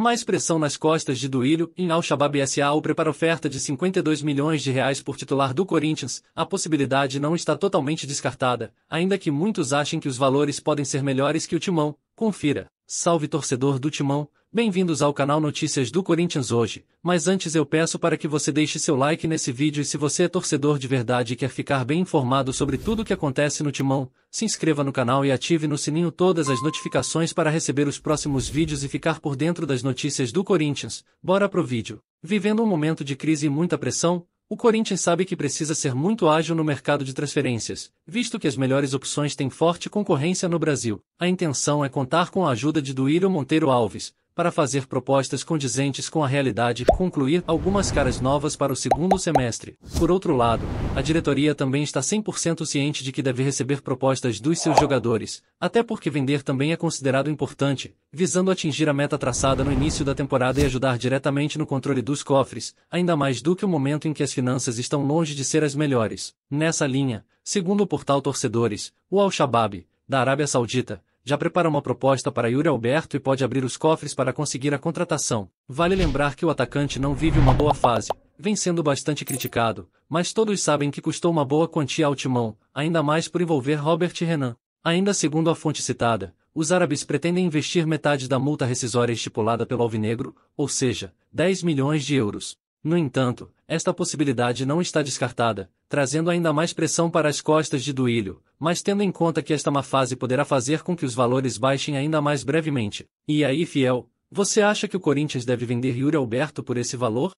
Mais pressão nas costas de Duílio em Al-Shabaab SA o prepara oferta de 52 milhões de reais por titular do Corinthians, a possibilidade não está totalmente descartada, ainda que muitos achem que os valores podem ser melhores que o Timão, confira. Salve torcedor do Timão, bem-vindos ao canal Notícias do Corinthians hoje, mas antes eu peço para que você deixe seu like nesse vídeo e se você é torcedor de verdade e quer ficar bem informado sobre tudo o que acontece no Timão, se inscreva no canal e ative no sininho todas as notificações para receber os próximos vídeos e ficar por dentro das notícias do Corinthians, bora pro vídeo. Vivendo um momento de crise e muita pressão, o Corinthians sabe que precisa ser muito ágil no mercado de transferências, visto que as melhores opções têm forte concorrência no Brasil. A intenção é contar com a ajuda de Duírio Monteiro Alves, para fazer propostas condizentes com a realidade e concluir algumas caras novas para o segundo semestre. Por outro lado, a diretoria também está 100% ciente de que deve receber propostas dos seus jogadores, até porque vender também é considerado importante, visando atingir a meta traçada no início da temporada e ajudar diretamente no controle dos cofres, ainda mais do que o momento em que as finanças estão longe de ser as melhores. Nessa linha, segundo o portal Torcedores, o Al-Shabaab, da Arábia Saudita, já prepara uma proposta para Yuri Alberto e pode abrir os cofres para conseguir a contratação. Vale lembrar que o atacante não vive uma boa fase, vem sendo bastante criticado, mas todos sabem que custou uma boa quantia ao timão, ainda mais por envolver Robert Renan. Ainda segundo a fonte citada, os árabes pretendem investir metade da multa rescisória estipulada pelo Alvinegro, ou seja, 10 milhões de euros. No entanto, esta possibilidade não está descartada, trazendo ainda mais pressão para as costas de Duílio, mas tendo em conta que esta má fase poderá fazer com que os valores baixem ainda mais brevemente. E aí, fiel, você acha que o Corinthians deve vender Yuri Alberto por esse valor?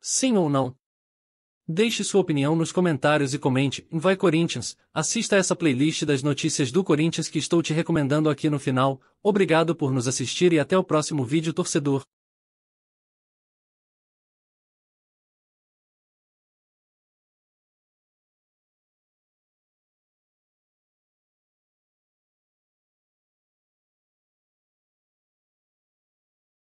Sim ou não? Deixe sua opinião nos comentários e comente Vai Corinthians, assista a essa playlist das notícias do Corinthians que estou te recomendando aqui no final. Obrigado por nos assistir e até o próximo vídeo torcedor.